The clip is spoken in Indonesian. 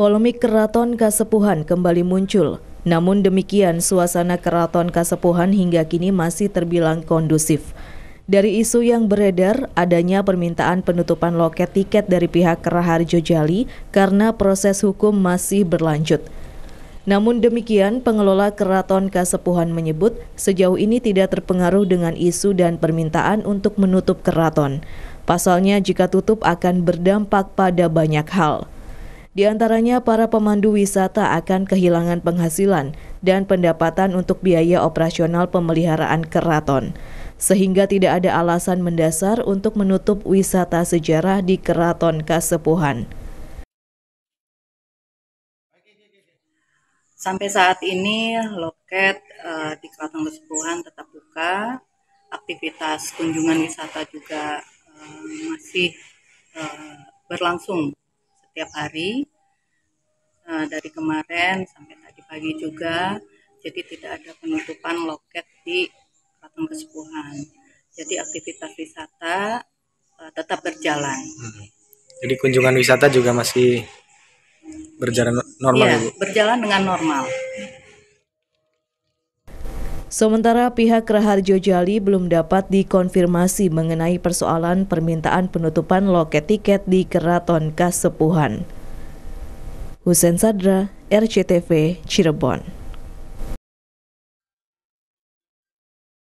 Polemik keraton Kasepuhan kembali muncul. Namun demikian, suasana keraton Kasepuhan hingga kini masih terbilang kondusif. Dari isu yang beredar, adanya permintaan penutupan loket tiket dari pihak Keraharjo Jali karena proses hukum masih berlanjut. Namun demikian, pengelola Keraton Kasepuhan menyebut sejauh ini tidak terpengaruh dengan isu dan permintaan untuk menutup keraton. Pasalnya, jika tutup akan berdampak pada banyak hal. Di antaranya para pemandu wisata akan kehilangan penghasilan dan pendapatan untuk biaya operasional pemeliharaan keraton, sehingga tidak ada alasan mendasar untuk menutup wisata sejarah di Keraton Kasepuhan. Sampai saat ini loket uh, di Keraton Kasepuhan tetap buka, aktivitas kunjungan wisata juga uh, masih uh, berlangsung setiap hari uh, dari kemarin sampai tadi pagi juga jadi tidak ada penutupan loket di Keraton Kesepuhan jadi aktivitas wisata uh, tetap berjalan hmm. jadi kunjungan wisata juga masih berjalan normal iya, ya, berjalan dengan normal Sementara pihak Raharjo Jali belum dapat dikonfirmasi mengenai persoalan permintaan penutupan loket tiket di Keraton Kasepuhan. Husen Sadra, RCTV, Cirebon.